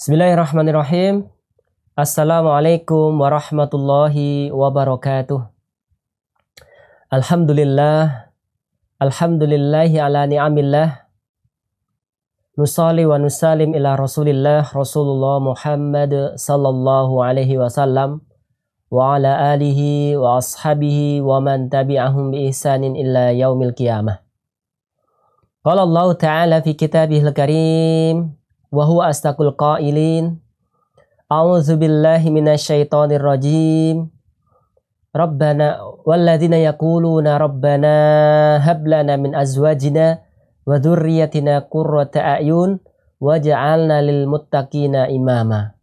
Bismillahirrahmanirrahim. Assalamualaikum warahmatullahi wabarakatuh. Alhamdulillah. Alhamdulillahi ala ni'amillah. Nusalli wa nusalim ila rasulillah Rasulullah Muhammad sallallahu alaihi wasallam wa ala alihi wa ashabihi wa man tabi'ahum bi ihsanin illa yaumil qiyamah. Qala Allah Ta'ala fi kitabihil karim wa huwa astaqul qailin A'udzu billahi minasyaitonir rajim Rabbana walladzina yaquluna rabbana hab lana min azwajina wa dzurriyyatina qurrata a'yun waj'alna lil muttaqina imama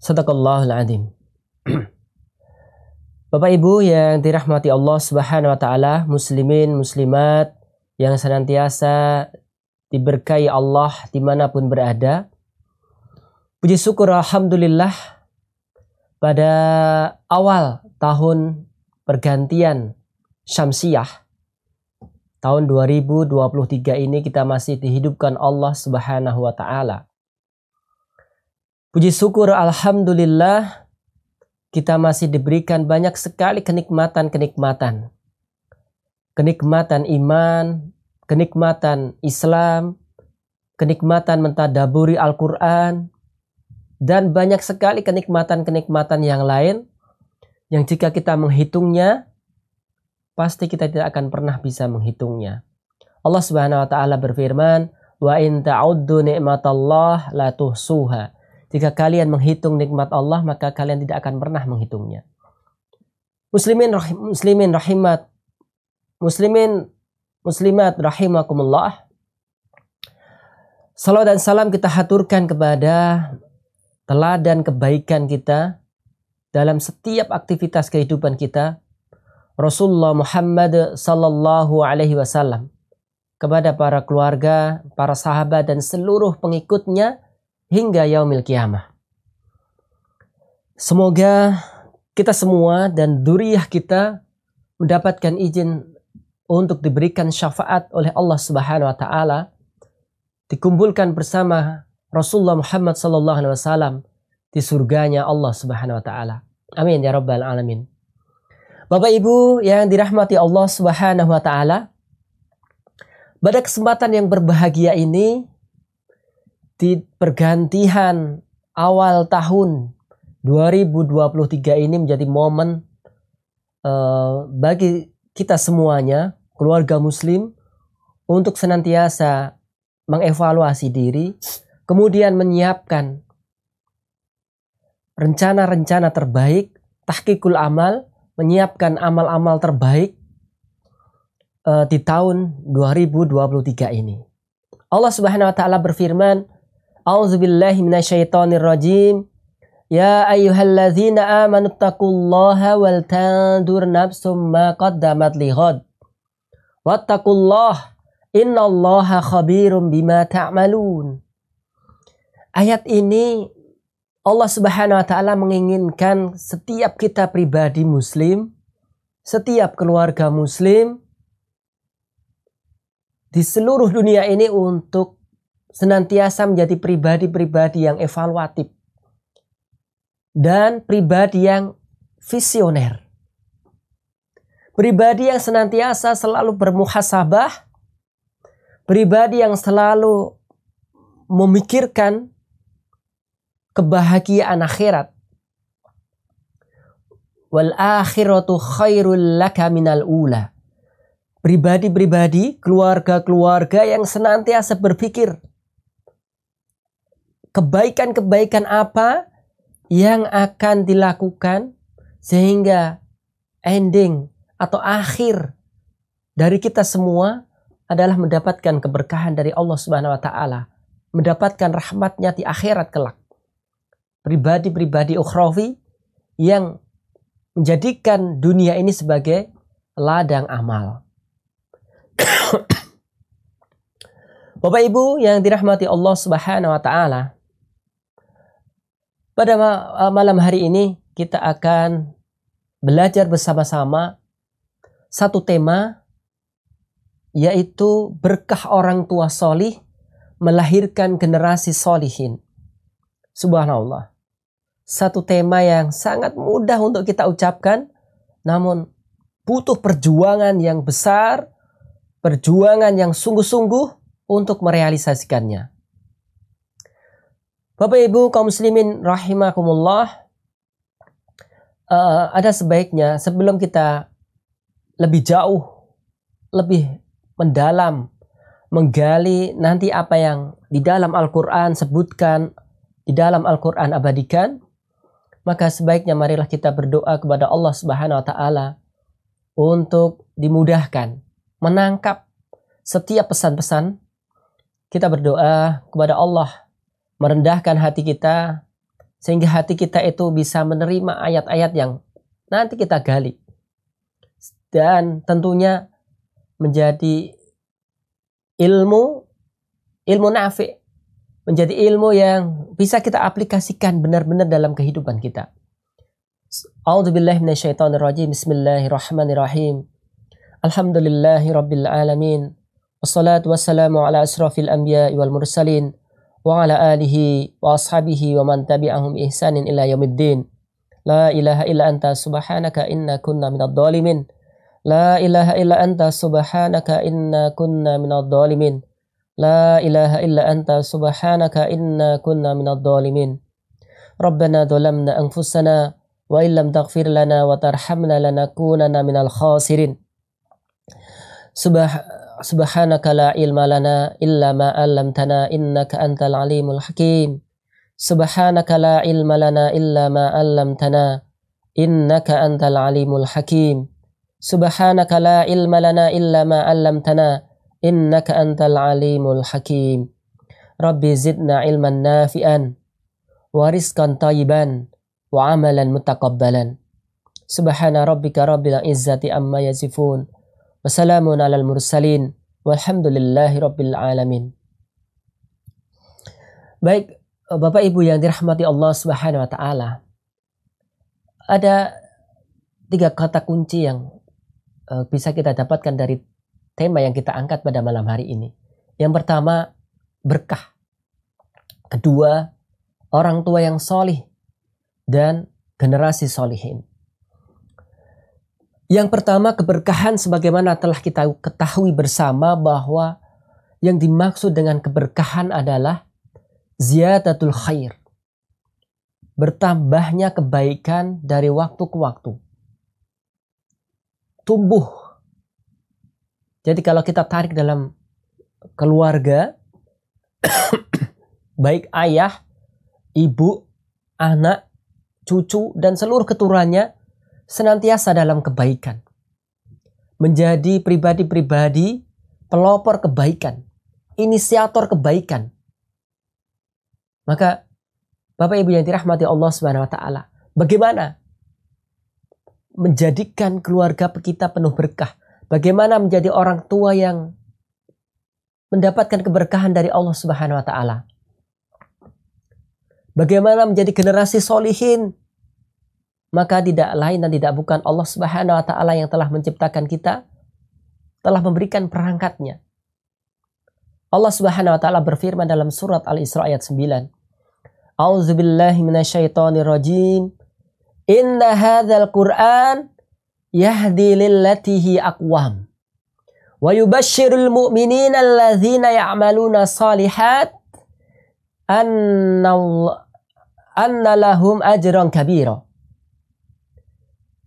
Sadaqallahul azim Bapak Ibu yang dirahmati Allah Subhanahu wa taala, muslimin muslimat yang senantiasa diberkahi Allah dimanapun berada. Puji syukur Alhamdulillah pada awal tahun pergantian Syamsiah tahun 2023 ini kita masih dihidupkan Allah Subhanahu wa taala. Puji syukur alhamdulillah kita masih diberikan banyak sekali kenikmatan-kenikmatan. Kenikmatan iman, kenikmatan Islam, kenikmatan mentadaburi Al-Quran, dan banyak sekali kenikmatan-kenikmatan yang lain yang jika kita menghitungnya, pasti kita tidak akan pernah bisa menghitungnya. Allah Subhanahu wa taala berfirman, "Wa in ta'uddu ni'matallah la tuhsuha." Jika kalian menghitung nikmat Allah, maka kalian tidak akan pernah menghitungnya. muslimin rahimat muslimin Muslimat rahimakumullah. Salam dan salam kita haturkan kepada teladan kebaikan kita dalam setiap aktivitas kehidupan kita Rasulullah Muhammad sallallahu alaihi wasallam kepada para keluarga, para sahabat dan seluruh pengikutnya hingga yaumil kiamah. Semoga kita semua dan duriah kita mendapatkan izin untuk diberikan syafaat oleh Allah Subhanahu wa taala dikumpulkan bersama Rasulullah Muhammad sallallahu alaihi wasallam di surganya Allah Subhanahu wa taala. Amin ya rabbal alamin. Bapak Ibu yang dirahmati Allah Subhanahu wa taala, pada kesempatan yang berbahagia ini di pergantian awal tahun 2023 ini menjadi momen uh, bagi kita semuanya keluarga muslim untuk senantiasa mengevaluasi diri, kemudian menyiapkan rencana-rencana terbaik, tahkikul amal, menyiapkan amal-amal terbaik uh, di tahun 2023 ini. Allah Subhanahu wa taala berfirman, "A'udzubillahi minasyaitonirrajim. Ya ayyuhalladzina amanuttaqullaha wal tandur nafsum ma qaddamat lighad." innallaha khabirum bima ta'malun. Ayat ini Allah Subhanahu wa taala menginginkan setiap kita pribadi muslim, setiap keluarga muslim di seluruh dunia ini untuk senantiasa menjadi pribadi-pribadi yang evaluatif dan pribadi yang visioner pribadi yang senantiasa selalu bermuhasabah, pribadi yang selalu memikirkan kebahagiaan akhirat. Wal akhiratu khairul laka minal ula. Pribadi-pribadi, keluarga-keluarga yang senantiasa berpikir kebaikan-kebaikan apa yang akan dilakukan sehingga ending atau akhir dari kita semua adalah mendapatkan keberkahan dari Allah Subhanahu wa taala, mendapatkan rahmatnya di akhirat kelak. Pribadi-pribadi ukhrawi yang menjadikan dunia ini sebagai ladang amal. Bapak Ibu yang dirahmati Allah Subhanahu wa taala. Pada malam hari ini kita akan belajar bersama-sama satu tema yaitu berkah orang tua solih melahirkan generasi solihin. Subhanallah. Satu tema yang sangat mudah untuk kita ucapkan namun butuh perjuangan yang besar, perjuangan yang sungguh-sungguh untuk merealisasikannya. Bapak Ibu kaum muslimin rahimakumullah, uh, ada sebaiknya sebelum kita lebih jauh, lebih mendalam, menggali nanti apa yang di dalam Al-Quran sebutkan, di dalam Al-Quran abadikan, maka sebaiknya marilah kita berdoa kepada Allah Subhanahu wa Ta'ala untuk dimudahkan menangkap setiap pesan-pesan. Kita berdoa kepada Allah, merendahkan hati kita, sehingga hati kita itu bisa menerima ayat-ayat yang nanti kita gali dan tentunya menjadi ilmu ilmu nafi menjadi ilmu yang bisa kita aplikasikan benar-benar dalam kehidupan kita. A'udzubillahiminasyaitonirrajim. Bismillahirrahmanirrahim. Alhamdulillahi rabbil alamin. Wassalatu wassalamu ala asrafil anbiya wal mursalin wa ala alihi wa ashabihi wa man tabi'ahum ihsanin ila yaumiddin. La ilaha illa anta subhanaka inna kunna minadh dhalimin. La ilaha illa anta subhanaka inna kunna minadh dhalimin. La ilaha illa anta subhanaka inna kunna minadh dhalimin. Rabbana dhalamna anfusana wa illam taghfir lana wa tarhamna lana lanakunanna minal khasirin. Subah subhanaka la ilma lana illa ma 'allamtana innaka antal alimul hakim. Subhanaka la ilma lana illa ma 'allamtana innaka antal alimul hakim. Subhanaka la ilma lana illa ma 'allamtana innaka antal alimul hakim. Rabbi zidna ilman nafi'an wa rizqan wa amalan mutaqabbalan. Subhana rabbika rabbil izzati amma yasifun. Wassalamun alal mursalin. Baik, Bapak Ibu yang dirahmati Allah Subhanahu wa taala. Ada tiga kata kunci yang Eh, bisa kita dapatkan dari tema yang kita angkat pada malam hari ini. Yang pertama, berkah. Kedua, orang tua yang solih dan generasi solihin. Yang pertama, keberkahan sebagaimana telah kita ketahui bersama bahwa yang dimaksud dengan keberkahan adalah ziyadatul khair. Bertambahnya kebaikan dari waktu ke waktu tumbuh. Jadi kalau kita tarik dalam keluarga, baik ayah, ibu, anak, cucu, dan seluruh keturunannya senantiasa dalam kebaikan. Menjadi pribadi-pribadi pelopor kebaikan, inisiator kebaikan. Maka Bapak Ibu yang dirahmati Allah Subhanahu wa taala, bagaimana menjadikan keluarga kita penuh berkah. Bagaimana menjadi orang tua yang mendapatkan keberkahan dari Allah Subhanahu wa taala. Bagaimana menjadi generasi solihin? Maka tidak lain dan tidak bukan Allah Subhanahu wa taala yang telah menciptakan kita, telah memberikan perangkatnya. Allah Subhanahu wa taala berfirman dalam surat Al-Isra ayat 9. A'udzubillahi minasyaitonirrajim. Inna hadzal Qur'an yahdi lillatihi aqwam wa yubashshirul mu'minina alladhina ya'maluna salihat anna anna lahum ajran kabira.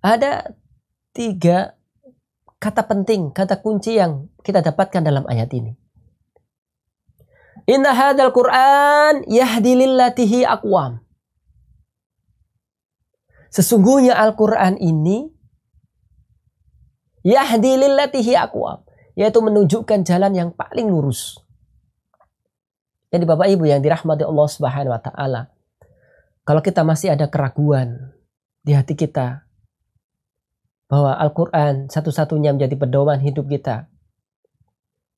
Ada tiga kata penting, kata kunci yang kita dapatkan dalam ayat ini. Inna hadzal Qur'an yahdi lillatihi aqwam. Sesungguhnya Al-Quran ini yahdi lillatihi Yaitu menunjukkan jalan yang paling lurus. Jadi Bapak Ibu yang dirahmati Allah Subhanahu wa taala. Kalau kita masih ada keraguan di hati kita bahwa Al-Qur'an satu-satunya menjadi pedoman hidup kita,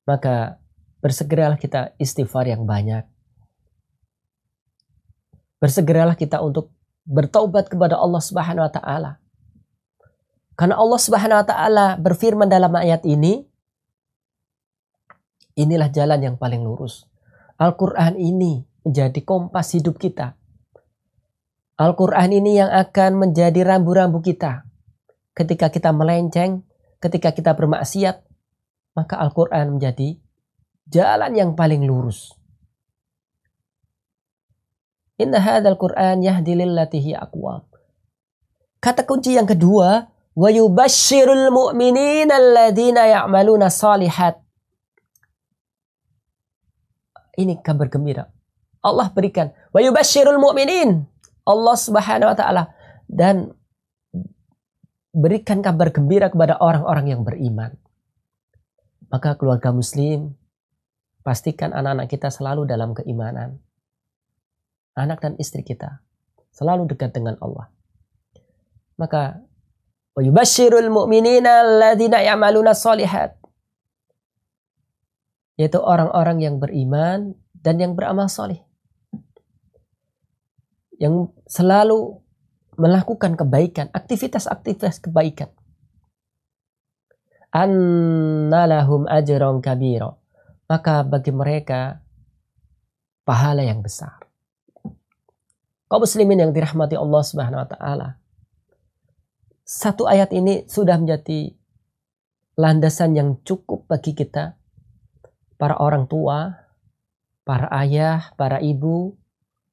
maka bersegeralah kita istighfar yang banyak. Bersegeralah kita untuk bertaubat kepada Allah Subhanahu wa taala. Karena Allah Subhanahu wa taala berfirman dalam ayat ini, inilah jalan yang paling lurus. Al-Qur'an ini menjadi kompas hidup kita. Al-Qur'an ini yang akan menjadi rambu-rambu kita. Ketika kita melenceng, ketika kita bermaksiat, maka Al-Qur'an menjadi jalan yang paling lurus. Inna hadzal Qur'an yahdi lillati akwa. aqwam. Kata kunci yang kedua, wa yubashshirul mu'minina alladziina ya'maluna shalihat. Ini kabar gembira. Allah berikan wa yubashshirul mu'minin. Allah Subhanahu wa taala dan berikan kabar gembira kepada orang-orang yang beriman. Maka keluarga muslim pastikan anak-anak kita selalu dalam keimanan anak dan istri kita selalu dekat dengan Allah. Maka wayubasyirul mu'minina alladziina ya'maluna salihat yaitu orang-orang yang beriman dan yang beramal soleh. Yang selalu melakukan kebaikan, aktivitas-aktivitas kebaikan. Annalahum ajrun kabiro. Maka bagi mereka pahala yang besar. Kau muslimin yang dirahmati Allah Subhanahu wa taala. Satu ayat ini sudah menjadi landasan yang cukup bagi kita para orang tua, para ayah, para ibu,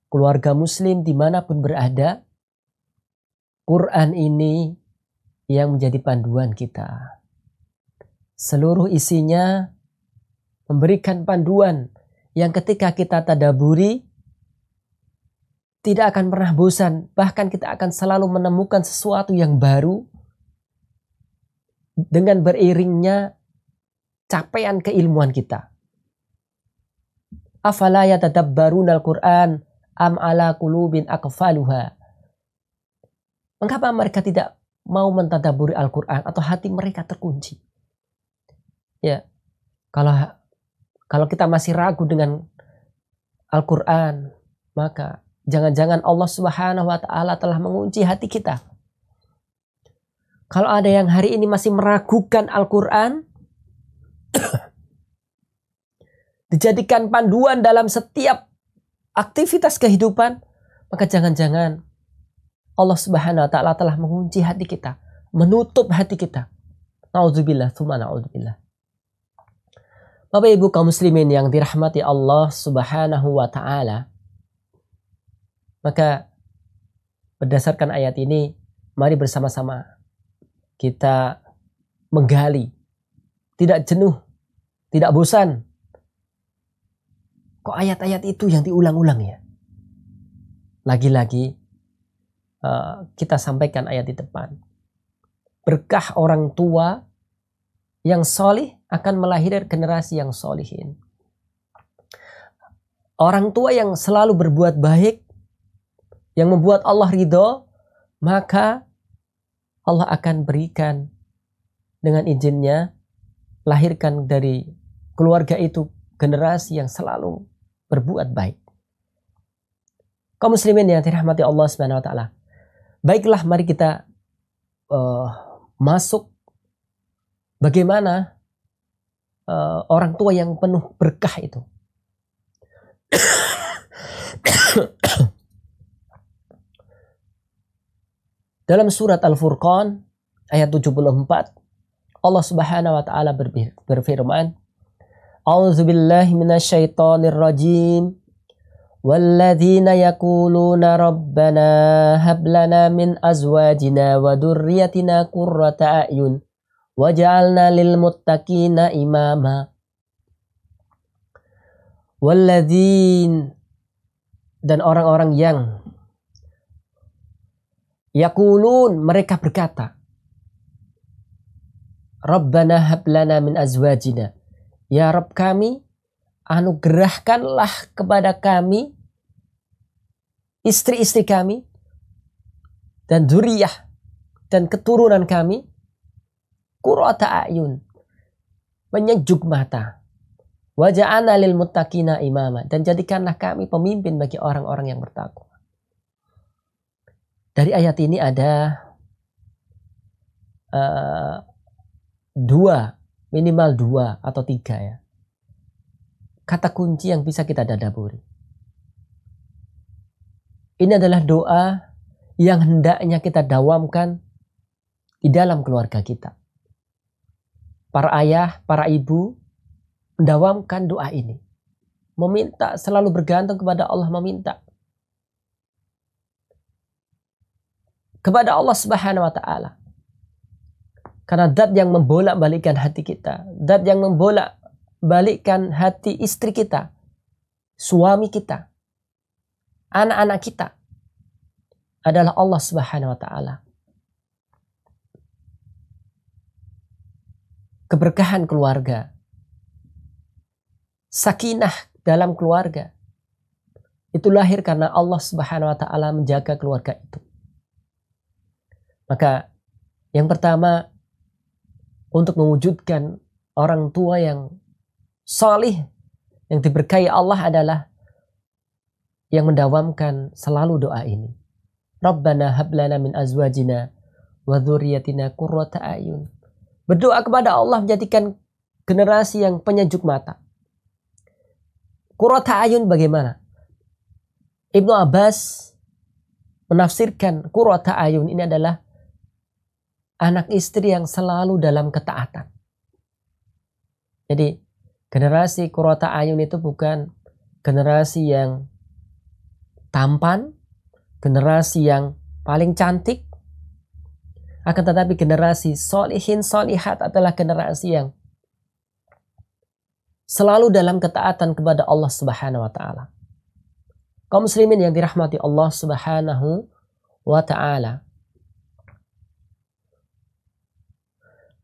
keluarga muslim dimanapun berada. Quran ini yang menjadi panduan kita. Seluruh isinya memberikan panduan yang ketika kita tadaburi, tidak akan pernah bosan, bahkan kita akan selalu menemukan sesuatu yang baru dengan beriringnya capaian keilmuan kita. Afala tadabbarun al-Qur'an am ala qulubin aqfaluha. Mengapa mereka tidak mau mentadaburi Al-Qur'an atau hati mereka terkunci? Ya. Kalau kalau kita masih ragu dengan Al-Qur'an, maka Jangan-jangan Allah Subhanahu wa taala telah mengunci hati kita. Kalau ada yang hari ini masih meragukan Al-Qur'an, dijadikan panduan dalam setiap aktivitas kehidupan, maka jangan-jangan Allah Subhanahu wa taala telah mengunci hati kita, menutup hati kita. Nauzubillah, tsumma nauzubillah. Bapak Ibu kaum muslimin yang dirahmati Allah Subhanahu wa taala, maka berdasarkan ayat ini, mari bersama-sama kita menggali, tidak jenuh, tidak bosan. Kok ayat-ayat itu yang diulang-ulang ya? Lagi-lagi eh, kita sampaikan ayat di depan. Berkah orang tua yang solih akan melahirkan generasi yang solihin. Orang tua yang selalu berbuat baik yang membuat Allah ridho, maka Allah akan berikan dengan izinnya lahirkan dari keluarga itu generasi yang selalu berbuat baik. Kaum muslimin yang dirahmati Allah Subhanahu wa taala. Baiklah mari kita uh, masuk bagaimana uh, orang tua yang penuh berkah itu. Dalam surat Al-Furqan ayat 74 Allah Subhanahu wa taala berfirman A'udzubillahi minasyaitonirrajim minasyaitonir rajim والذين يقولون ربنا هب لنا من أزواجنا وذريتنا قرة أعين وجعلنا للمتقين إماما والذين dan orang-orang yang Yakulun mereka berkata, Rabbana hablana min azwajina. Ya Rabb kami, anugerahkanlah kepada kami istri-istri kami dan duriyah dan keturunan kami kurota ayun menyejuk mata wajah lil mutakina imama dan jadikanlah kami pemimpin bagi orang-orang yang bertakwa dari ayat ini ada uh, dua, minimal dua atau tiga ya. Kata kunci yang bisa kita dadaburi. Ini adalah doa yang hendaknya kita dawamkan di dalam keluarga kita. Para ayah, para ibu, dawamkan doa ini. Meminta, selalu bergantung kepada Allah meminta. kepada Allah Subhanahu wa taala. Karena zat yang membolak-balikkan hati kita, zat yang membolak-balikkan hati istri kita, suami kita, anak-anak kita adalah Allah Subhanahu wa taala. Keberkahan keluarga, sakinah dalam keluarga itu lahir karena Allah Subhanahu wa taala menjaga keluarga itu. Maka yang pertama untuk mewujudkan orang tua yang salih yang diberkahi Allah adalah yang mendawamkan selalu doa ini. Rabbana hablana min azwajina wa dzurriyyatina qurrata ayun. Berdoa kepada Allah menjadikan generasi yang penyejuk mata. Qurrata ayun bagaimana? Ibnu Abbas menafsirkan qurrata ayun ini adalah anak istri yang selalu dalam ketaatan. Jadi generasi kurota ayun itu bukan generasi yang tampan, generasi yang paling cantik, akan tetapi generasi solihin solihat adalah generasi yang selalu dalam ketaatan kepada Allah Subhanahu wa taala. Kaum muslimin yang dirahmati Allah Subhanahu wa taala.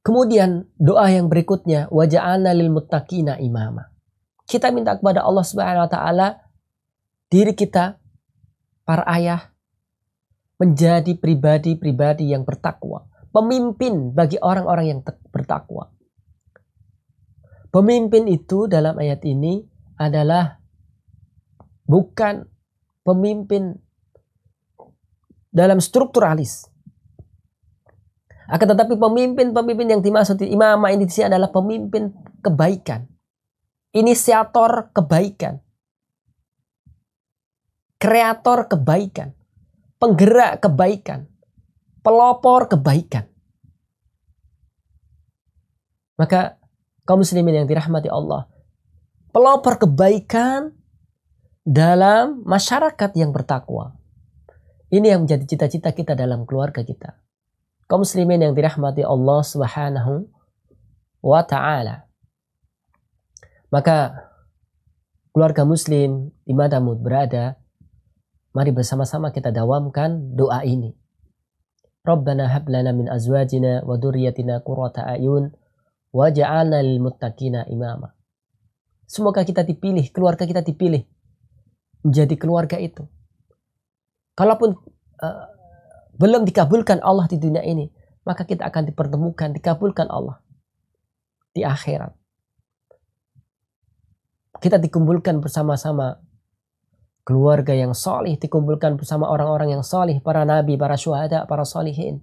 Kemudian doa yang berikutnya waja'alna lil muttaqina imama. Kita minta kepada Allah Subhanahu wa taala diri kita para ayah menjadi pribadi-pribadi yang bertakwa, pemimpin bagi orang-orang yang bertakwa. Pemimpin itu dalam ayat ini adalah bukan pemimpin dalam strukturalis, akan tetapi pemimpin-pemimpin yang dimaksud di imamah ini di sini adalah pemimpin kebaikan. Inisiator kebaikan. Kreator kebaikan. Penggerak kebaikan. Pelopor kebaikan. Maka kaum muslimin yang dirahmati Allah. Pelopor kebaikan dalam masyarakat yang bertakwa. Ini yang menjadi cita-cita kita dalam keluarga kita kaum muslimin yang dirahmati Allah Subhanahu wa taala. Maka keluarga muslim di Madamut berada, mari bersama-sama kita dawamkan doa ini. Rabbana hab lana min azwajina wa dhurriyyatina qurrata ayun waj'alna lil muttaqina imama. Semoga kita dipilih, keluarga kita dipilih menjadi keluarga itu. Kalaupun uh, belum dikabulkan Allah di dunia ini, maka kita akan dipertemukan, dikabulkan Allah di akhirat. Kita dikumpulkan bersama-sama keluarga yang solih, dikumpulkan bersama orang-orang yang solih, para nabi, para syuhada, para solihin.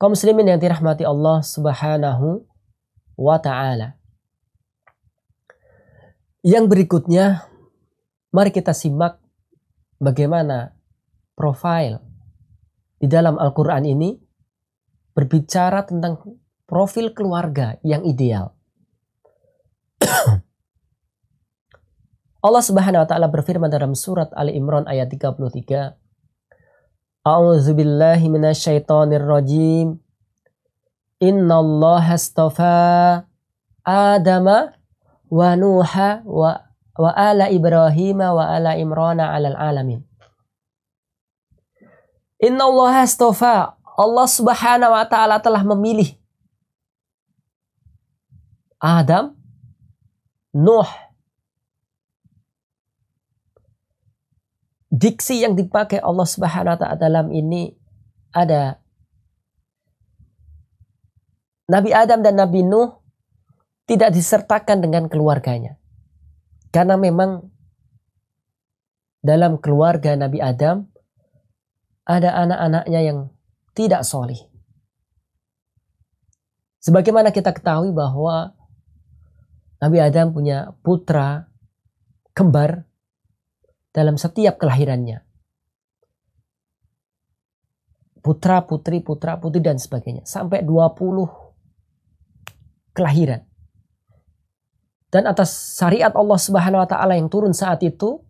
Kaum muslimin yang dirahmati Allah subhanahu wa ta'ala. Yang berikutnya, mari kita simak bagaimana profil di dalam Al-Quran ini berbicara tentang profil keluarga yang ideal. Allah Subhanahu wa taala berfirman dalam surat Ali Imran ayat 33 A'udzubillahi minasyaitonirrajim Innallaha astafa Adama wa Nuha wa, wa ala Ibrahim wa ala Imran alal alamin Inna Allah astofa. Allah subhanahu wa ta'ala telah memilih Adam, Nuh. Diksi yang dipakai Allah Subhanahu wa taala dalam ini ada Nabi Adam dan Nabi Nuh tidak disertakan dengan keluarganya. Karena memang dalam keluarga Nabi Adam ada anak-anaknya yang tidak solih. Sebagaimana kita ketahui bahwa Nabi Adam punya putra kembar dalam setiap kelahirannya. Putra, putri, putra, putri dan sebagainya. Sampai 20 kelahiran. Dan atas syariat Allah Subhanahu wa taala yang turun saat itu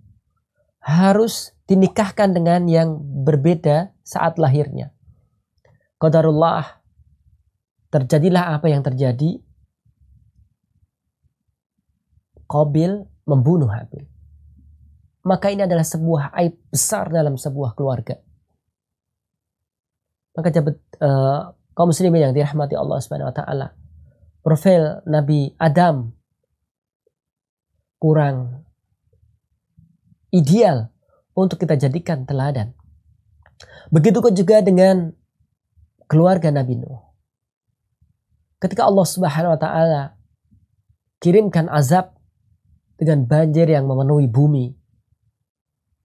harus dinikahkan dengan yang berbeda saat lahirnya. Qadarullah terjadilah apa yang terjadi. Qabil membunuh Habil. Maka ini adalah sebuah aib besar dalam sebuah keluarga. Maka jabat uh, eh, kaum muslimin yang dirahmati Allah Subhanahu wa taala. Profil Nabi Adam kurang ideal untuk kita jadikan teladan. Begitu juga dengan keluarga Nabi Nuh. Ketika Allah Subhanahu wa taala kirimkan azab dengan banjir yang memenuhi bumi,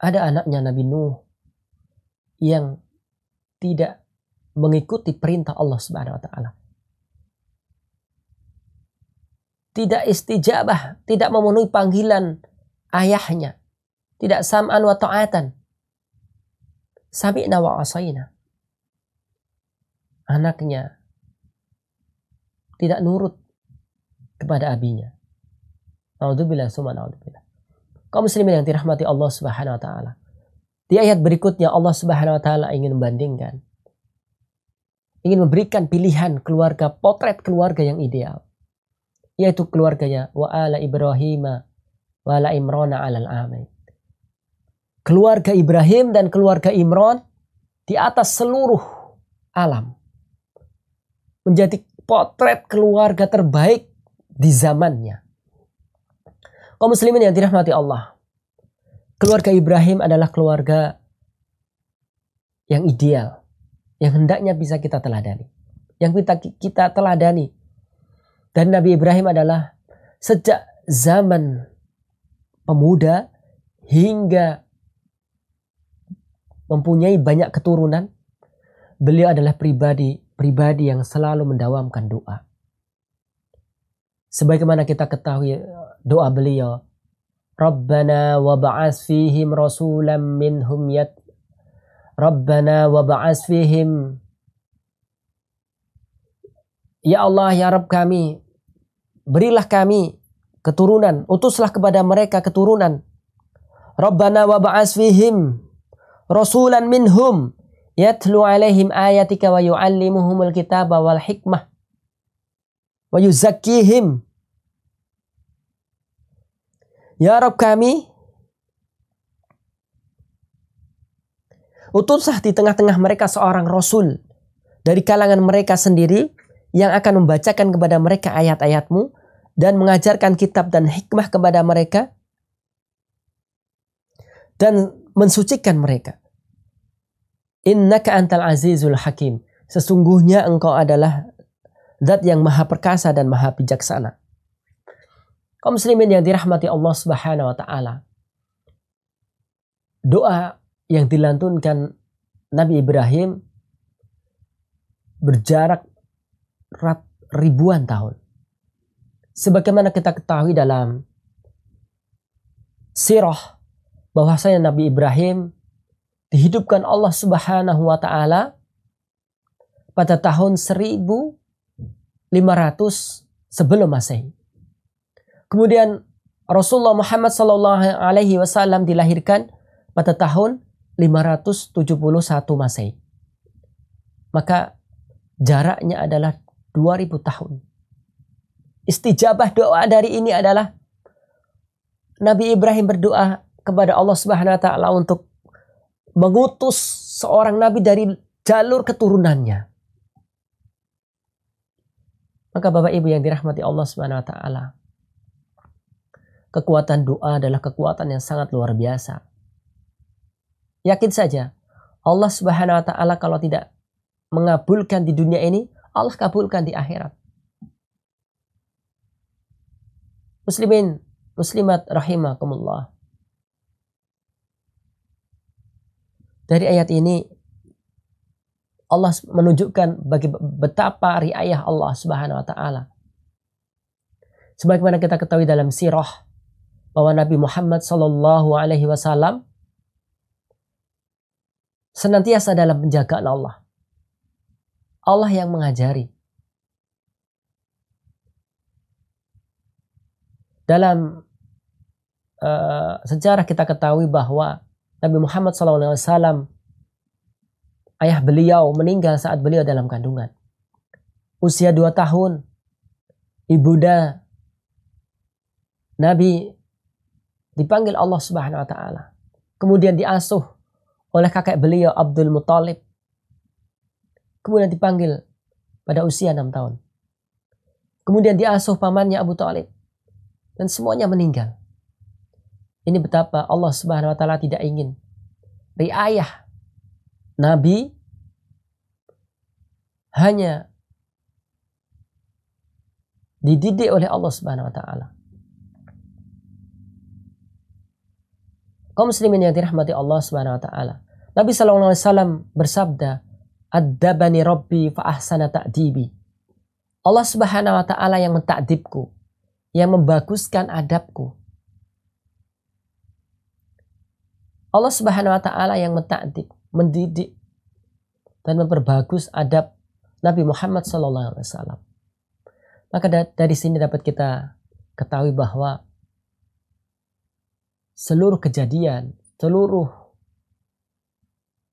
ada anaknya Nabi Nuh yang tidak mengikuti perintah Allah Subhanahu wa taala. Tidak istijabah, tidak memenuhi panggilan ayahnya tidak sam'an wa ta'atan. Sami'na wa asaina. Anaknya tidak nurut kepada abinya. Naudzubillah summa naudzubillah. Kaum muslimin yang dirahmati Allah Subhanahu wa taala. Di ayat berikutnya Allah Subhanahu wa taala ingin membandingkan. Ingin memberikan pilihan keluarga, potret keluarga yang ideal. Yaitu keluarganya wa ala ibrahima wa ala imrona alal amin keluarga Ibrahim dan keluarga Imron di atas seluruh alam. Menjadi potret keluarga terbaik di zamannya. Kau muslimin yang dirahmati Allah. Keluarga Ibrahim adalah keluarga yang ideal, yang hendaknya bisa kita teladani. Yang kita kita teladani. Dan Nabi Ibrahim adalah sejak zaman pemuda hingga mempunyai banyak keturunan, beliau adalah pribadi pribadi yang selalu mendawamkan doa. Sebagaimana kita ketahui doa beliau, Rabbana wa ba'as fihim rasulam minhum yat Rabbana wa ba'as fihim Ya Allah, ya Rabb kami, berilah kami keturunan, utuslah kepada mereka keturunan. Rabbana wa ba'as fihim rasulan minhum yatlu alaihim ayatika wa yuallimuhumul kitaba wal hikmah wa yuzakkihim Ya Rabb kami utuslah di tengah-tengah mereka seorang rasul dari kalangan mereka sendiri yang akan membacakan kepada mereka ayat-ayatmu dan mengajarkan kitab dan hikmah kepada mereka dan mensucikan mereka. Innaka antal azizul hakim. Sesungguhnya engkau adalah zat yang maha perkasa dan maha bijaksana. Kaum muslimin yang dirahmati Allah Subhanahu wa taala. Doa yang dilantunkan Nabi Ibrahim berjarak rat, ribuan tahun. Sebagaimana kita ketahui dalam sirah bahwasanya Nabi Ibrahim dihidupkan Allah Subhanahu wa taala pada tahun 1500 sebelum Masehi. Kemudian Rasulullah Muhammad Sallallahu Alaihi Wasallam dilahirkan pada tahun 571 Masehi. Maka jaraknya adalah 2000 tahun. Istijabah doa dari ini adalah Nabi Ibrahim berdoa kepada Allah Subhanahu wa taala untuk mengutus seorang nabi dari jalur keturunannya. Maka Bapak Ibu yang dirahmati Allah Subhanahu wa taala, kekuatan doa adalah kekuatan yang sangat luar biasa. Yakin saja, Allah Subhanahu wa taala kalau tidak mengabulkan di dunia ini, Allah kabulkan di akhirat. Muslimin, muslimat rahimakumullah. Dari ayat ini Allah menunjukkan bagi betapa riayah Allah Subhanahu wa taala. Sebagaimana kita ketahui dalam sirah bahwa Nabi Muhammad saw alaihi wasallam senantiasa dalam penjagaan Allah. Allah yang mengajari. Dalam uh, sejarah kita ketahui bahwa Nabi Muhammad SAW, ayah beliau meninggal saat beliau dalam kandungan. Usia dua tahun, ibunda Nabi dipanggil Allah Subhanahu Wa Taala. Kemudian diasuh oleh kakek beliau Abdul Muthalib. Kemudian dipanggil pada usia enam tahun. Kemudian diasuh pamannya Abu Talib. Dan semuanya meninggal. Ini betapa Allah Subhanahu wa taala tidak ingin riayah nabi hanya dididik oleh Allah Subhanahu wa taala. Kaum muslimin yang dirahmati Allah Subhanahu wa taala. Nabi sallallahu alaihi wasallam bersabda, "Addabani Rabbi fa ahsana ta'dibi." Allah Subhanahu wa taala yang mentakdibku, yang membaguskan adabku Allah Subhanahu wa taala yang mentakdir, mendidik dan memperbagus adab Nabi Muhammad sallallahu alaihi wasallam. Maka dari sini dapat kita ketahui bahwa seluruh kejadian, seluruh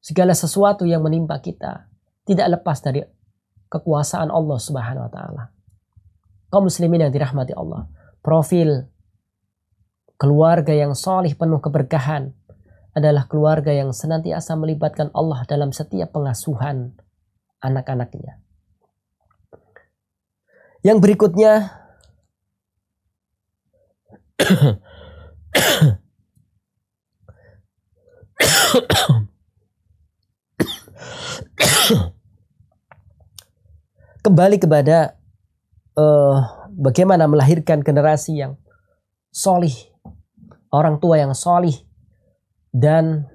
segala sesuatu yang menimpa kita tidak lepas dari kekuasaan Allah Subhanahu wa taala. Kaum muslimin yang dirahmati Allah, profil keluarga yang solih penuh keberkahan, adalah keluarga yang senantiasa melibatkan Allah dalam setiap pengasuhan anak-anaknya. Yang berikutnya kembali kepada uh, bagaimana melahirkan generasi yang solih, orang tua yang solih, dan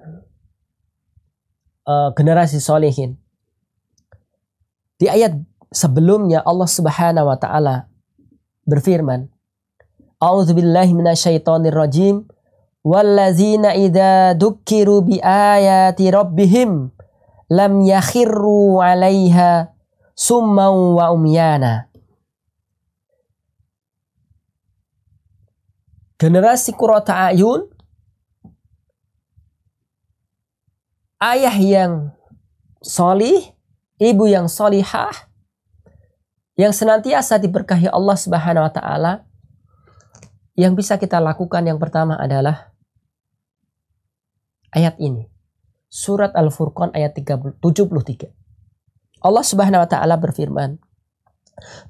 uh, generasi solehin. Di ayat sebelumnya Allah Subhanahu wa taala berfirman, "A'udzu billahi minasyaitonir rajim. Wallazina idza dukkiru bi ayati rabbihim lam yakhiru 'alaiha summa wa umyana." Generasi Qurrata Ayun ayah yang solih, ibu yang solihah, yang senantiasa diberkahi Allah Subhanahu wa Ta'ala, yang bisa kita lakukan yang pertama adalah ayat ini. Surat Al-Furqan ayat 73. Allah Subhanahu wa taala berfirman,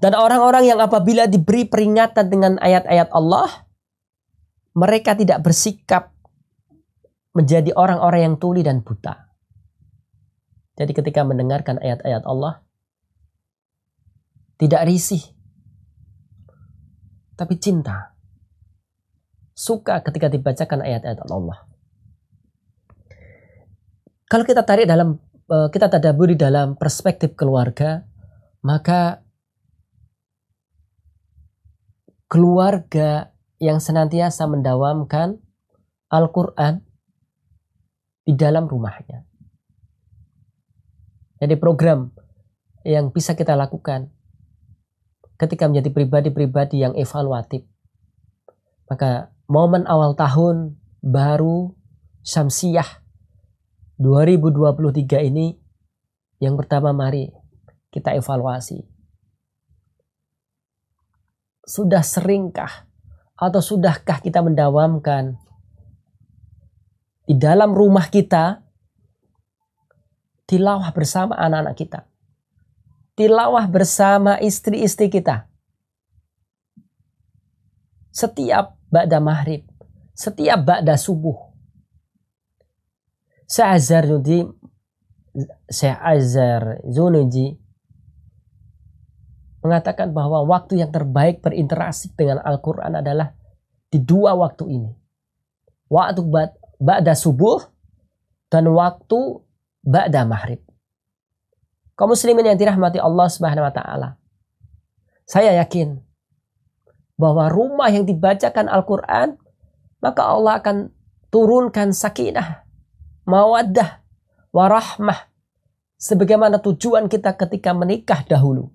"Dan orang-orang yang apabila diberi peringatan dengan ayat-ayat Allah, mereka tidak bersikap menjadi orang-orang yang tuli dan buta. Jadi ketika mendengarkan ayat-ayat Allah, tidak risih, tapi cinta. Suka ketika dibacakan ayat-ayat Allah. Kalau kita tarik dalam, eh, kita tadaburi dalam perspektif keluarga, maka keluarga yang senantiasa mendawamkan Al-Quran di dalam rumahnya. Jadi program yang bisa kita lakukan ketika menjadi pribadi-pribadi yang evaluatif. Maka momen awal tahun baru Samsiah 2023 ini yang pertama mari kita evaluasi. Sudah seringkah atau sudahkah kita mendawamkan di dalam rumah kita tilawah bersama anak-anak kita. Tilawah bersama istri-istri kita. Setiap ba'da maghrib, setiap ba'da subuh. Syekh Azhar Nudi, Syekh Azhar Zunuji mengatakan bahwa waktu yang terbaik berinteraksi dengan Al-Quran adalah di dua waktu ini. Waktu ba'da subuh dan waktu ba'da maghrib. Kaum muslimin yang dirahmati Allah Subhanahu wa taala. Saya yakin bahwa rumah yang dibacakan Al-Qur'an maka Allah akan turunkan sakinah, mawaddah, warahmah sebagaimana tujuan kita ketika menikah dahulu.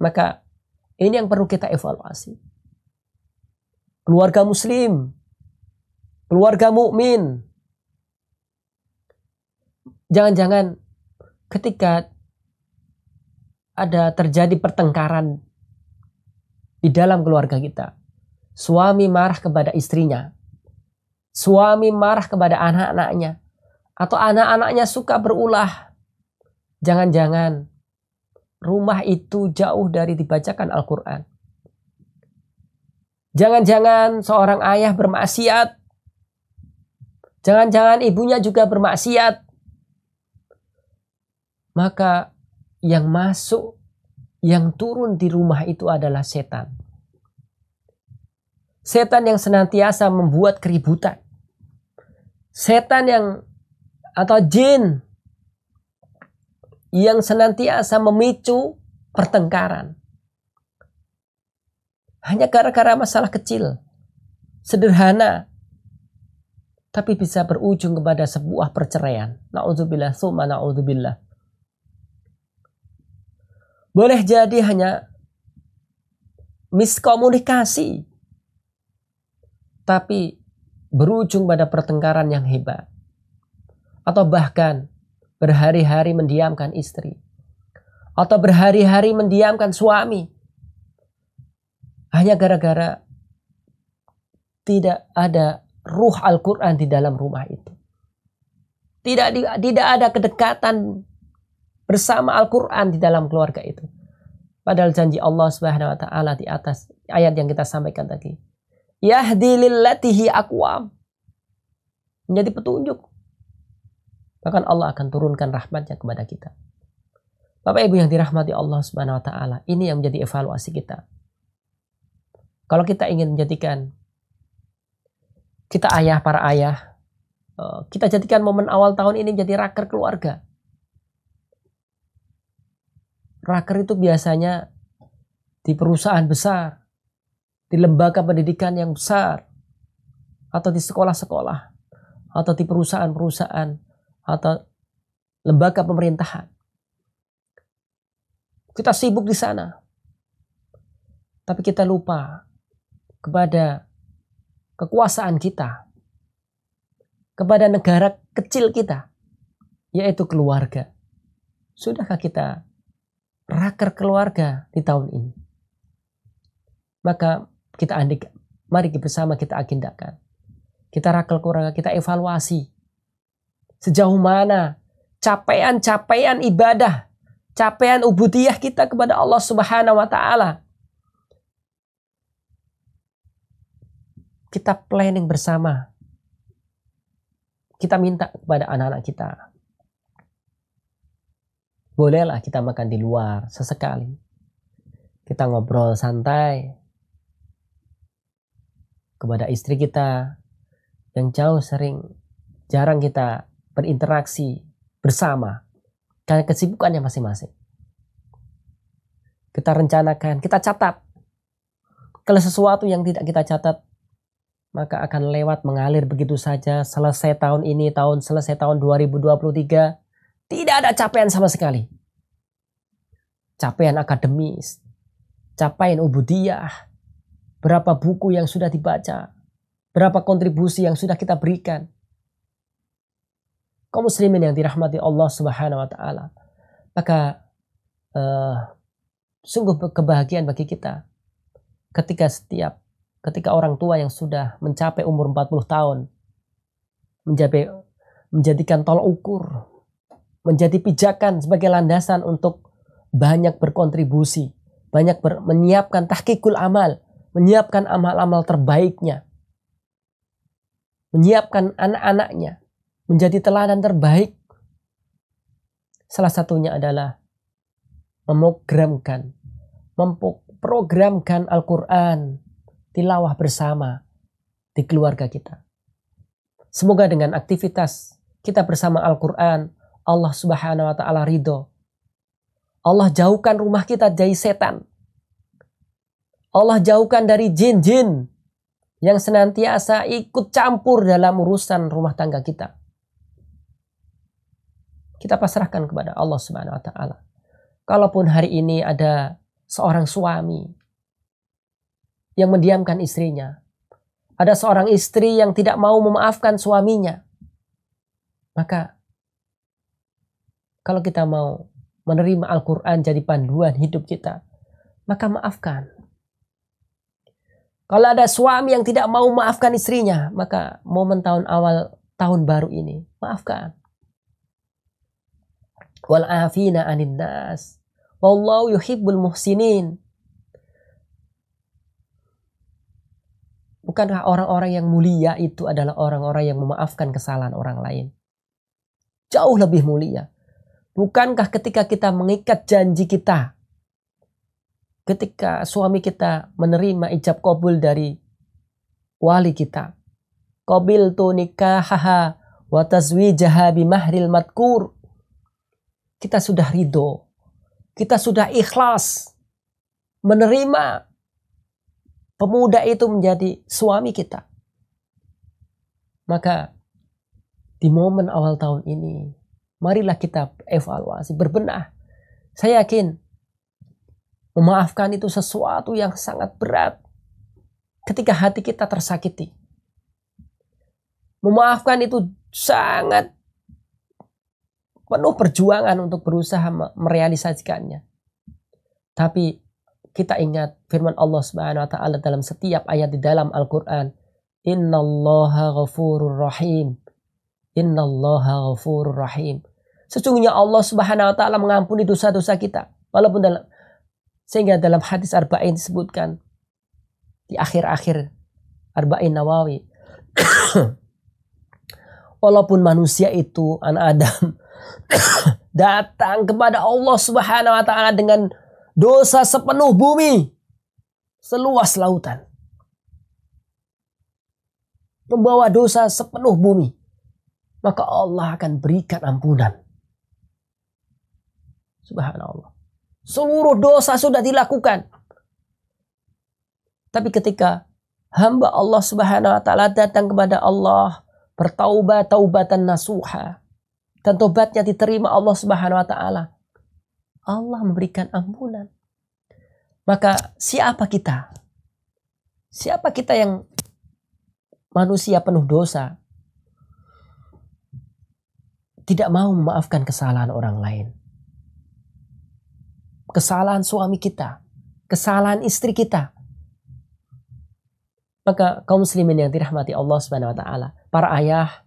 Maka ini yang perlu kita evaluasi. Keluarga muslim keluarga mukmin. Jangan-jangan ketika ada terjadi pertengkaran di dalam keluarga kita, suami marah kepada istrinya, suami marah kepada anak-anaknya, atau anak-anaknya suka berulah. Jangan-jangan rumah itu jauh dari dibacakan Al-Quran. Jangan-jangan seorang ayah bermaksiat Jangan-jangan ibunya juga bermaksiat. Maka yang masuk, yang turun di rumah itu adalah setan. Setan yang senantiasa membuat keributan. Setan yang atau jin yang senantiasa memicu pertengkaran. Hanya gara-gara masalah kecil, sederhana, tapi bisa berujung kepada sebuah perceraian. Nauzubillah summa Nauzubillah. Boleh jadi hanya miskomunikasi, tapi berujung pada pertengkaran yang hebat. Atau bahkan berhari-hari mendiamkan istri. Atau berhari-hari mendiamkan suami. Hanya gara-gara tidak ada ruh Al-Quran di dalam rumah itu. Tidak, di, tidak ada kedekatan bersama Al-Quran di dalam keluarga itu. Padahal janji Allah Subhanahu wa taala di atas ayat yang kita sampaikan tadi. Yahdi lillatihi akwam. Menjadi petunjuk. Bahkan Allah akan turunkan rahmatnya kepada kita. Bapak Ibu yang dirahmati Allah Subhanahu wa taala, ini yang menjadi evaluasi kita. Kalau kita ingin menjadikan kita ayah para ayah eh, kita jadikan momen awal tahun ini jadi raker keluarga raker itu biasanya di perusahaan besar di lembaga pendidikan yang besar atau di sekolah-sekolah atau di perusahaan-perusahaan atau lembaga pemerintahan kita sibuk di sana tapi kita lupa kepada kekuasaan kita kepada negara kecil kita, yaitu keluarga. Sudahkah kita raker keluarga di tahun ini? Maka kita andik, mari bersama kita agendakan. Kita raker keluarga, kita evaluasi. Sejauh mana capaian-capaian ibadah, capaian ubudiyah kita kepada Allah Subhanahu wa taala kita planning bersama. Kita minta kepada anak-anak kita. Bolehlah kita makan di luar sesekali. Kita ngobrol santai kepada istri kita yang jauh sering jarang kita berinteraksi bersama karena kesibukannya masing-masing. Kita rencanakan, kita catat. Kalau sesuatu yang tidak kita catat maka akan lewat mengalir begitu saja selesai tahun ini tahun selesai tahun 2023 tidak ada capaian sama sekali capaian akademis capaian ubudiah berapa buku yang sudah dibaca berapa kontribusi yang sudah kita berikan kaum muslimin yang dirahmati Allah Subhanahu wa taala maka uh, sungguh kebahagiaan bagi kita ketika setiap ketika orang tua yang sudah mencapai umur 40 tahun menjadi menjadikan tol ukur, menjadi pijakan sebagai landasan untuk banyak berkontribusi, banyak ber, menyiapkan tahkikul amal, menyiapkan amal-amal terbaiknya, menyiapkan anak-anaknya menjadi teladan terbaik. Salah satunya adalah memprogramkan, memprogramkan Al-Quran, tilawah bersama di keluarga kita. Semoga dengan aktivitas kita bersama Al-Quran, Allah subhanahu wa ta'ala ridho. Allah jauhkan rumah kita dari setan. Allah jauhkan dari jin-jin yang senantiasa ikut campur dalam urusan rumah tangga kita. Kita pasrahkan kepada Allah subhanahu wa ta'ala. Kalaupun hari ini ada seorang suami yang mendiamkan istrinya. Ada seorang istri yang tidak mau memaafkan suaminya. Maka kalau kita mau menerima Al-Qur'an jadi panduan hidup kita, maka maafkan. Kalau ada suami yang tidak mau maafkan istrinya, maka momen tahun awal tahun baru ini, maafkan. Wal afina anin nas. Wallahu yuhibbul muhsinin. bukankah orang-orang yang mulia itu adalah orang-orang yang memaafkan kesalahan orang lain? Jauh lebih mulia. Bukankah ketika kita mengikat janji kita, ketika suami kita menerima ijab kabul dari wali kita, qabil tu nikahaha wa tazwijaha mahril matkur. Kita sudah ridho, kita sudah ikhlas menerima pemuda itu menjadi suami kita. Maka di momen awal tahun ini, marilah kita evaluasi, berbenah. Saya yakin memaafkan itu sesuatu yang sangat berat ketika hati kita tersakiti. Memaafkan itu sangat penuh perjuangan untuk berusaha merealisasikannya. Tapi kita ingat firman Allah Subhanahu wa taala dalam setiap ayat di dalam Al-Qur'an, "Innallaha ghafurur rahim." Innallaha ghafurur rahim. Sesungguhnya Allah Subhanahu wa taala mengampuni dosa-dosa kita. Walaupun dalam sehingga dalam hadis Arba'in disebutkan di akhir-akhir Arba'in Nawawi. Walaupun manusia itu anak Adam datang kepada Allah Subhanahu wa taala dengan dosa sepenuh bumi, seluas lautan. Membawa dosa sepenuh bumi, maka Allah akan berikan ampunan. Subhanallah. Seluruh dosa sudah dilakukan. Tapi ketika hamba Allah Subhanahu wa taala datang kepada Allah bertaubat taubatan nasuha dan tobatnya diterima Allah Subhanahu wa taala Allah memberikan ampunan. Maka siapa kita? Siapa kita yang manusia penuh dosa? Tidak mau memaafkan kesalahan orang lain. Kesalahan suami kita, kesalahan istri kita. Maka kaum muslimin yang dirahmati Allah Subhanahu wa taala, para ayah,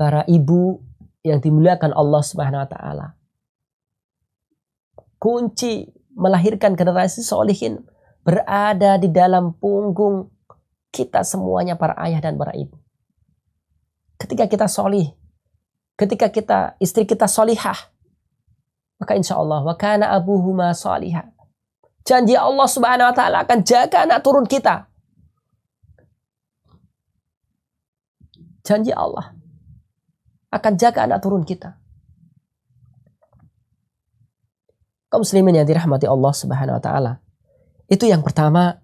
para ibu yang dimuliakan Allah Subhanahu wa taala, kunci melahirkan generasi solihin berada di dalam punggung kita semuanya para ayah dan para ibu. Ketika kita solih, ketika kita istri kita solihah, maka insya Allah wakana abu huma solihah. Janji Allah subhanahu wa ta'ala akan jaga anak turun kita. Janji Allah akan jaga anak turun kita. Kaum muslimin yang dirahmati Allah Subhanahu wa taala. Itu yang pertama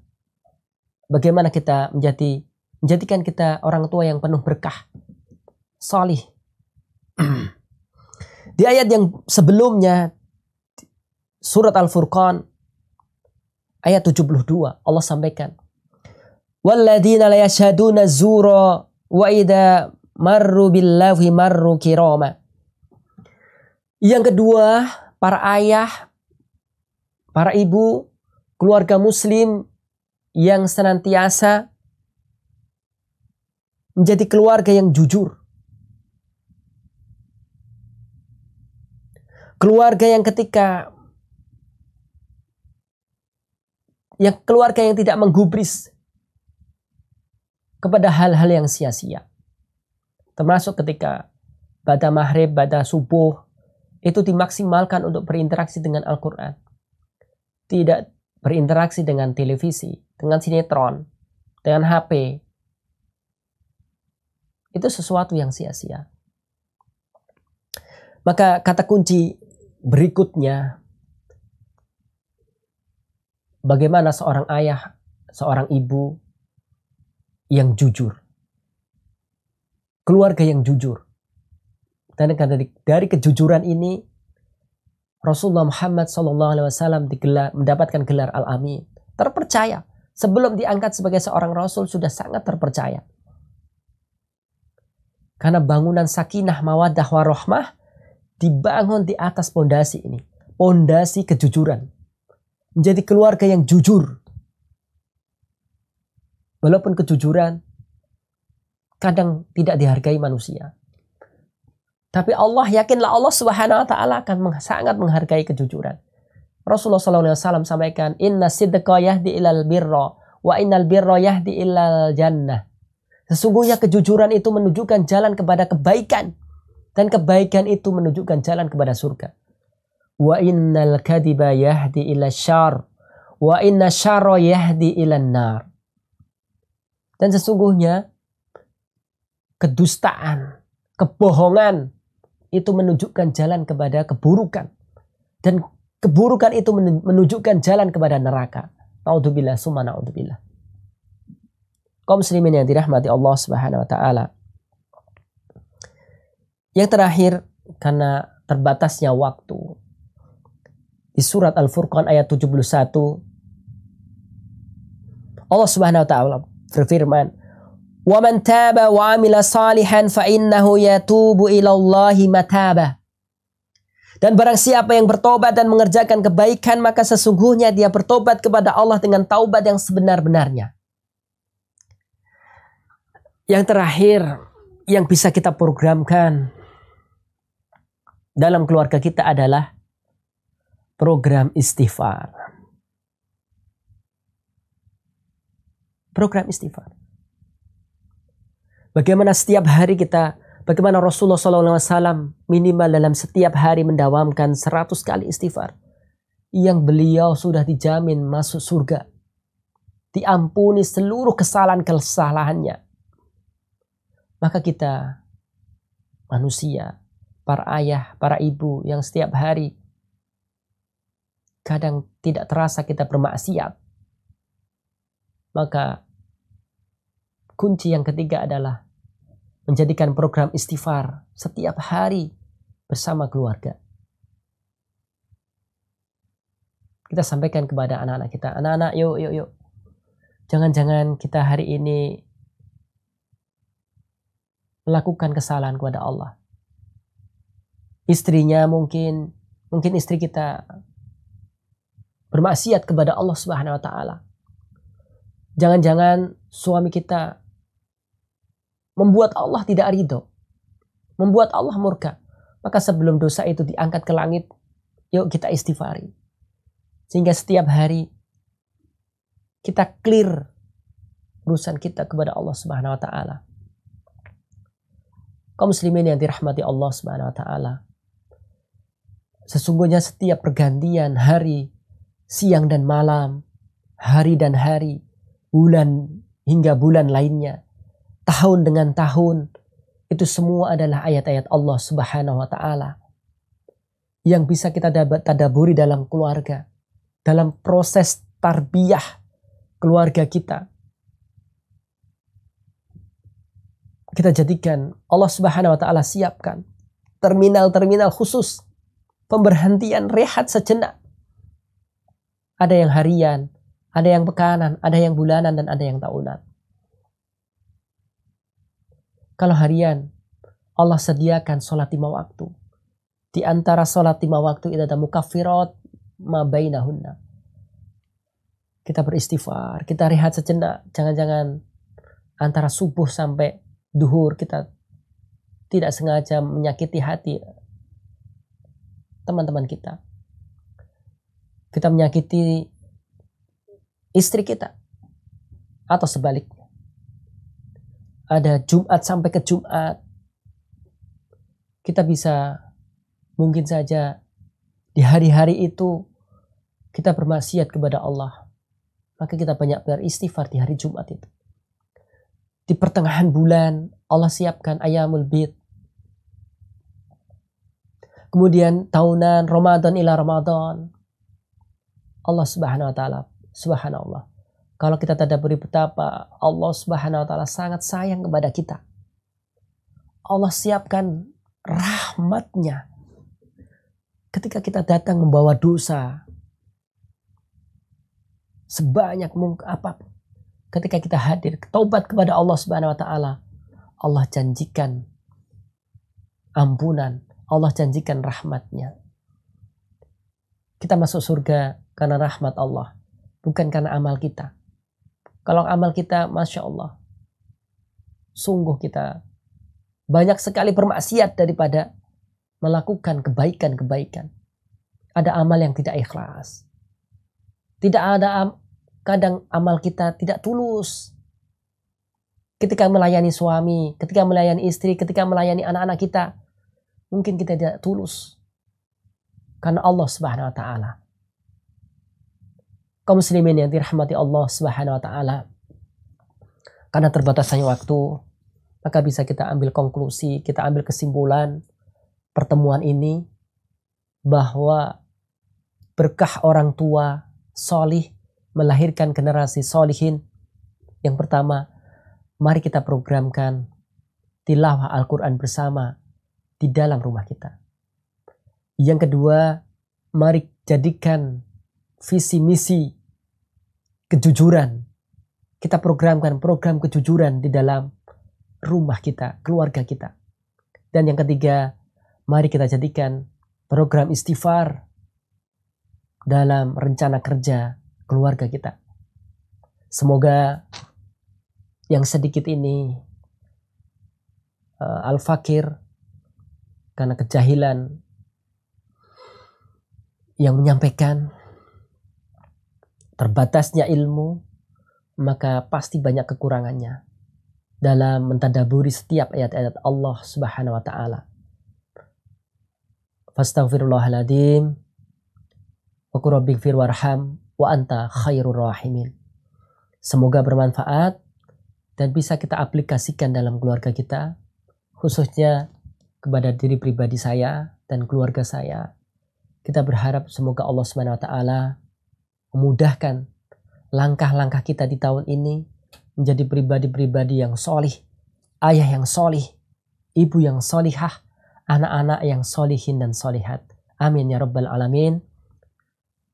bagaimana kita menjadi menjadikan kita orang tua yang penuh berkah. Salih. Di ayat yang sebelumnya surat Al-Furqan ayat 72 Allah sampaikan walladzina la yashaduna zura wa idza marru billahi marru kirama yang kedua para ayah para ibu, keluarga muslim yang senantiasa menjadi keluarga yang jujur. Keluarga yang ketika yang keluarga yang tidak menggubris kepada hal-hal yang sia-sia. Termasuk ketika pada maghrib, pada subuh itu dimaksimalkan untuk berinteraksi dengan Al-Quran tidak berinteraksi dengan televisi, dengan sinetron, dengan HP, itu sesuatu yang sia-sia. Maka kata kunci berikutnya, bagaimana seorang ayah, seorang ibu yang jujur, keluarga yang jujur. Dan dari, dari kejujuran ini Rasulullah Muhammad SAW digelar, mendapatkan gelar Al-Amin. Terpercaya. Sebelum diangkat sebagai seorang Rasul sudah sangat terpercaya. Karena bangunan sakinah mawadah warohmah dibangun di atas pondasi ini. Pondasi kejujuran. Menjadi keluarga yang jujur. Walaupun kejujuran kadang tidak dihargai manusia. Tapi Allah yakinlah Allah Subhanahu wa taala akan sangat menghargai kejujuran. Rasulullah SAW sampaikan, "Inna sidqa yahdi ilal birra wa innal birra yahdi ilal jannah." Sesungguhnya kejujuran itu menunjukkan jalan kepada kebaikan dan kebaikan itu menunjukkan jalan kepada surga. Wa innal kadiba yahdi ila syar wa inna syarra yahdi ila nar. Dan sesungguhnya kedustaan, kebohongan itu menunjukkan jalan kepada keburukan. Dan keburukan itu menunjukkan jalan kepada neraka. Naudzubillah summa naudzubillah. Kaum muslimin yang dirahmati Allah Subhanahu wa taala. Yang terakhir karena terbatasnya waktu. Di surat Al-Furqan ayat 71 Allah Subhanahu wa taala berfirman, وَمَنْ تَابَ وَعَمِلَ صَالِحًا فَإِنَّهُ يَتُوبُ إِلَى اللَّهِ مَتَابًا Dan barang siapa yang bertobat dan mengerjakan kebaikan maka sesungguhnya dia bertobat kepada Allah dengan taubat yang sebenar-benarnya. Yang terakhir yang bisa kita programkan dalam keluarga kita adalah program istighfar. Program istighfar. Bagaimana setiap hari kita, bagaimana Rasulullah SAW minimal dalam setiap hari mendawamkan 100 kali istighfar. Yang beliau sudah dijamin masuk surga. Diampuni seluruh kesalahan-kesalahannya. Maka kita manusia, para ayah, para ibu yang setiap hari kadang tidak terasa kita bermaksiat. Maka kunci yang ketiga adalah menjadikan program istighfar setiap hari bersama keluarga. Kita sampaikan kepada anak-anak kita, anak-anak yuk yuk yuk. Jangan-jangan kita hari ini melakukan kesalahan kepada Allah. Istrinya mungkin mungkin istri kita bermaksiat kepada Allah Subhanahu wa taala. Jangan-jangan suami kita membuat Allah tidak ridho, membuat Allah murka. Maka sebelum dosa itu diangkat ke langit, yuk kita istighfari. Sehingga setiap hari kita clear urusan kita kepada Allah Subhanahu wa taala. Kaum muslimin yang dirahmati Allah Subhanahu wa taala. Sesungguhnya setiap pergantian hari, siang dan malam, hari dan hari, bulan hingga bulan lainnya, tahun dengan tahun itu semua adalah ayat-ayat Allah Subhanahu wa taala yang bisa kita dapat tadaburi dalam keluarga, dalam proses tarbiyah keluarga kita. Kita jadikan Allah Subhanahu wa taala siapkan terminal-terminal khusus pemberhentian rehat sejenak. Ada yang harian, ada yang pekanan, ada yang bulanan dan ada yang tahunan. Kalau harian, Allah sediakan sholat lima waktu. Di antara sholat lima waktu itu ada mukafirat ma bainahunna. Kita beristighfar, kita rehat sejenak. Jangan-jangan antara subuh sampai duhur kita tidak sengaja menyakiti hati teman-teman kita. Kita menyakiti istri kita atau sebaliknya ada Jumat sampai ke Jumat kita bisa mungkin saja di hari-hari itu kita bermaksiat kepada Allah maka kita banyak beristighfar di hari Jumat itu di pertengahan bulan Allah siapkan ayamul bid kemudian tahunan Ramadan ila Ramadan Allah subhanahu wa ta'ala subhanallah kalau kita tadaburi betapa Allah Subhanahu wa taala sangat sayang kepada kita. Allah siapkan rahmatnya ketika kita datang membawa dosa sebanyak mungkin apapun ketika kita hadir taubat kepada Allah Subhanahu wa taala Allah janjikan ampunan Allah janjikan rahmatnya kita masuk surga karena rahmat Allah bukan karena amal kita kalau amal kita, masya Allah, sungguh kita banyak sekali bermaksiat daripada melakukan kebaikan-kebaikan. Ada amal yang tidak ikhlas. Tidak ada kadang amal kita tidak tulus. Ketika melayani suami, ketika melayani istri, ketika melayani anak-anak kita, mungkin kita tidak tulus. Karena Allah Subhanahu wa taala kaum muslimin yang dirahmati Allah Subhanahu wa taala. Karena terbatasnya waktu, maka bisa kita ambil konklusi, kita ambil kesimpulan pertemuan ini bahwa berkah orang tua solih melahirkan generasi solihin. Yang pertama, mari kita programkan tilawah Al-Quran bersama di dalam rumah kita. Yang kedua, mari jadikan visi misi kejujuran. Kita programkan program kejujuran di dalam rumah kita, keluarga kita. Dan yang ketiga, mari kita jadikan program istighfar dalam rencana kerja keluarga kita. Semoga yang sedikit ini uh, al-fakir karena kejahilan yang menyampaikan terbatasnya ilmu, maka pasti banyak kekurangannya dalam mentadaburi setiap ayat-ayat Allah Subhanahu wa taala. Fastaghfirullahaladzim wa qurabbigfir warham wa anta khairur rahimin. Semoga bermanfaat dan bisa kita aplikasikan dalam keluarga kita, khususnya kepada diri pribadi saya dan keluarga saya. Kita berharap semoga Allah Subhanahu wa taala memudahkan langkah-langkah kita di tahun ini menjadi pribadi-pribadi yang solih, ayah yang solih, ibu yang solihah, anak-anak yang solihin dan solihat. Amin ya rabbal alamin.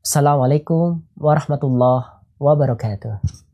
Assalamualaikum warahmatullahi wabarakatuh.